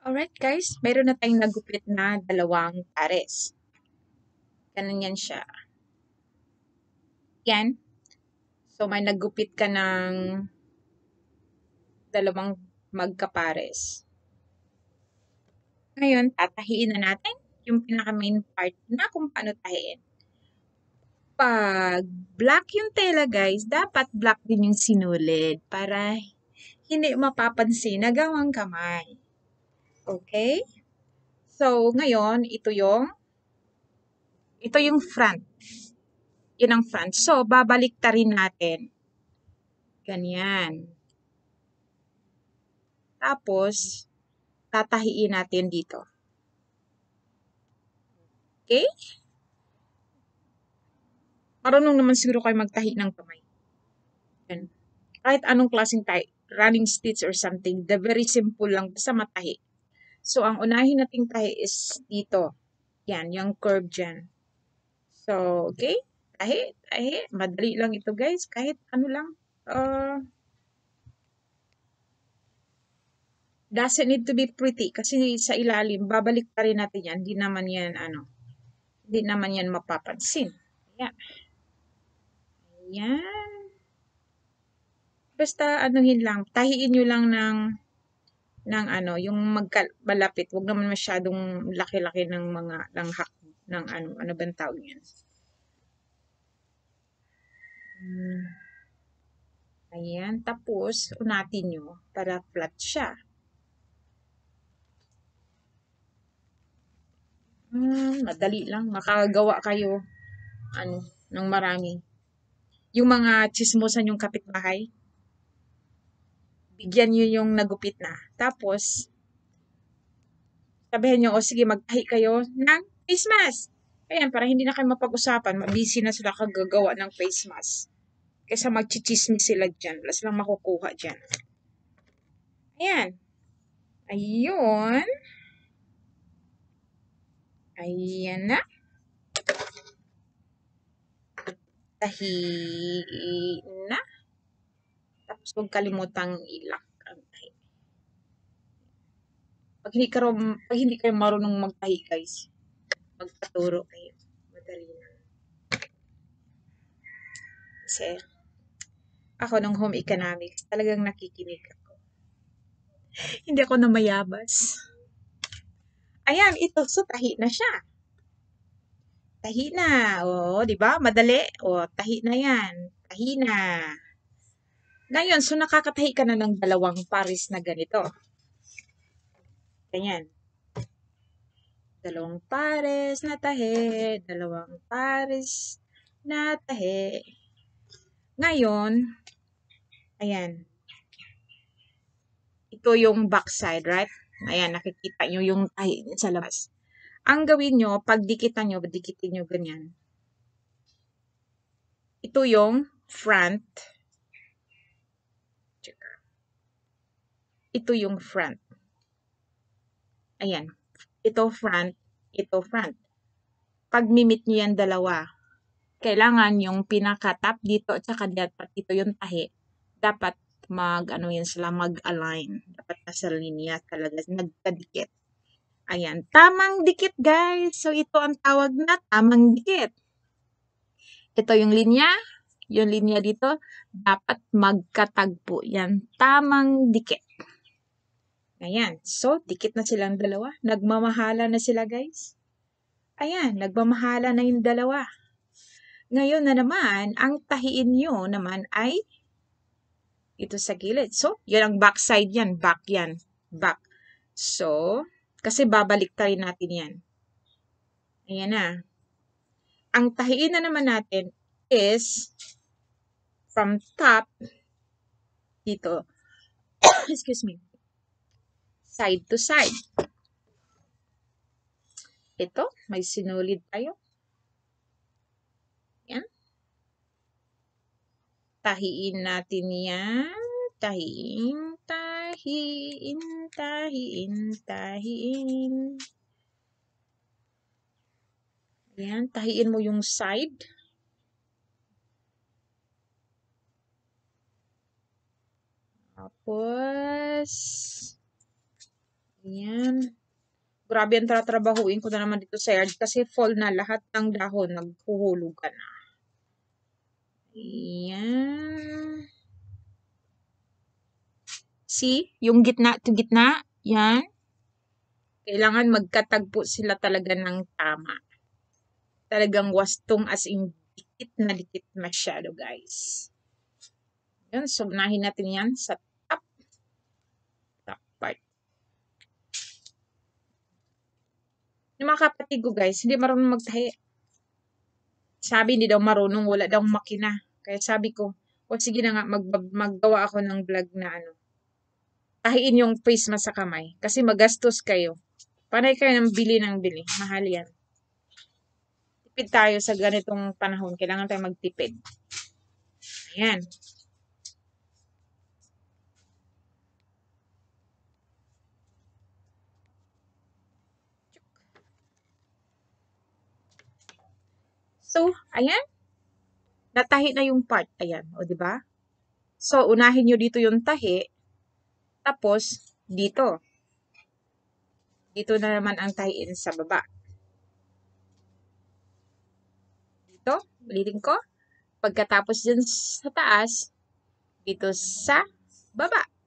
Alright guys, meron na tayong nagupit na dalawang pares. Ganun yan siya. Yan. So may nagupit ka ng dalawang magkapares. Ngayon, tatahiin na natin yung pinaka main part na kung paano tahiin. Pag black yung tela guys, dapat black din yung sinulid para hindi mapapansin na gawang kamay. Okay? So, ngayon, ito yung, ito yung front. Yun ang front. So, babalik ta rin natin. Ganyan. Tapos, tatahiin natin dito. Okay? Marunong naman siguro kayo magtahi ng kamay. Yan. Kahit anong klaseng tahi, running stitch or something, the very simple lang, basta matahi. So, ang unahin nating tahi is dito. Yan, yung curve dyan. So, okay? Tahi, tahi. Madali lang ito guys. Kahit ano lang. Uh, doesn't need to be pretty. Kasi sa ilalim, babalik pa rin natin yan. Hindi naman yan, ano, hindi naman yan mapapansin. Ayan. Ayan. Basta anuhin lang. Tahiin nyo lang ng ng ano, yung magkalapit, wag naman masyadong laki-laki ng mga langhak ng ano, ano bang tawag niyan? Hmm. Ayan, tapos unatin nyo para flat siya. Hmm, madali lang, makagawa kayo ano, ng marami. Yung mga chismosan yung kapitbahay, bigyan nyo yung nagupit na. Tapos, sabihin nyo, o sige, magtahi kayo ng face mask. Ayan, para hindi na kayo mapag-usapan, mabisi na sila kagagawa ng face mask. Kaysa magchichismis sila dyan, wala silang makukuha dyan. Ayan. Ayun. Ayan na. Tahi tapos huwag kalimutang ilak ang tahi. Pag hindi, kayo, pag hindi kayo marunong magtahi guys, magpaturo kayo. Madali lang. Kasi ako ng home economics, talagang nakikinig ako. Hindi ako namayabas. Ayan, ito. So, tahi na siya tahi na. O, di ba? Madali. O, tahi na yan. Tahi na. Ngayon, so nakakatahi ka na ng dalawang pares na ganito. Ganyan. Dalawang pares na tahi, dalawang pares na tahi. Ngayon, ayan. Ito yung backside, right? Ayan, nakikita nyo yung tahi sa labas. Ang gawin nyo, pag dikitan nyo, dikitin nyo ganyan. Ito yung front ito yung front. Ayan. Ito front, ito front. Pag mimit nyo yan dalawa, kailangan yung pinaka-top dito at saka dapat dito yung tahi. Dapat mag, ano yan sila, mag-align. Dapat nasa linya talaga, nagkadikit. Ayan, tamang dikit guys. So ito ang tawag na tamang dikit. Ito yung linya, yung linya dito, dapat magkatagpo. Yan, tamang dikit. Ayan. So, dikit na silang dalawa. Nagmamahala na sila, guys. Ayan, nagmamahala na yung dalawa. Ngayon na naman, ang tahiin nyo naman ay ito sa gilid. So, yun ang backside yan. Back yan. Back. So, kasi babalik tayo natin yan. Ayan na. Ang tahiin na naman natin is from top dito. Excuse me side to side. Ito, may sinulid tayo. Yan. Tahiin natin yan. Tahiin, tahiin, tahiin, tahiin. Yan, tahiin mo yung side. Tapos, Ayan. Grabe ang tatrabahuin ko na naman dito sa yard kasi fall na lahat ng dahon. Naghuhulugan na. Ayan. See? Yung gitna to gitna. Yan. Kailangan magkatagpo sila talaga ng tama. Talagang wastong as in dikit na dikit masyado guys. Yan, sugnahin natin yan sa mga kapatid ko guys, hindi marunong magtahi. Sabi hindi daw marunong, wala daw makina. Kaya sabi ko, o sige na nga, mag maggawa ako ng vlog na ano. Tahiin yung face mask sa kamay. Kasi magastos kayo. Panay kayo ng bili ng bili. Mahal yan. Tipid tayo sa ganitong panahon. Kailangan tayo magtipid. Ayan. So, ayan. Natahi na yung part. Ayan, o di ba? So, unahin nyo dito yung tahi. Tapos, dito. Dito na naman ang tahiin sa baba. Dito, ulitin ko. Pagkatapos dyan sa taas, dito sa baba.